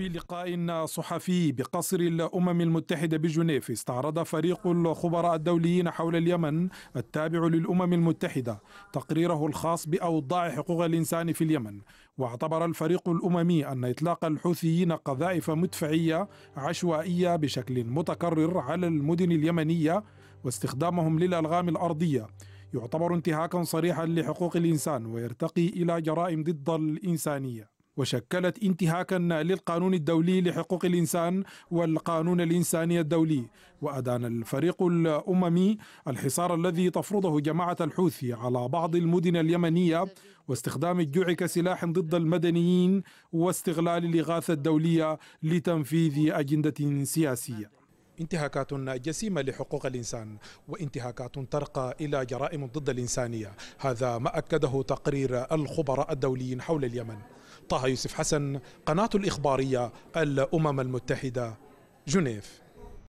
في لقاء صحفي بقصر الأمم المتحدة بجنيف استعرض فريق الخبراء الدوليين حول اليمن التابع للأمم المتحدة تقريره الخاص بأوضاع حقوق الإنسان في اليمن واعتبر الفريق الأممي أن إطلاق الحوثيين قذائف مدفعية عشوائية بشكل متكرر على المدن اليمنية واستخدامهم للألغام الأرضية يعتبر انتهاكا صريحا لحقوق الإنسان ويرتقي إلى جرائم ضد الإنسانية وشكلت انتهاكا للقانون الدولي لحقوق الإنسان والقانون الإنساني الدولي وأدان الفريق الأممي الحصار الذي تفرضه جماعة الحوثي على بعض المدن اليمنية واستخدام الجوع كسلاح ضد المدنيين واستغلال الإغاثة الدولية لتنفيذ أجندة سياسية انتهاكات جسيمة لحقوق الإنسان وانتهاكات ترقى إلى جرائم ضد الإنسانية هذا ما أكده تقرير الخبراء الدوليين حول اليمن طه يوسف حسن قناة الإخبارية الأمم المتحدة جنيف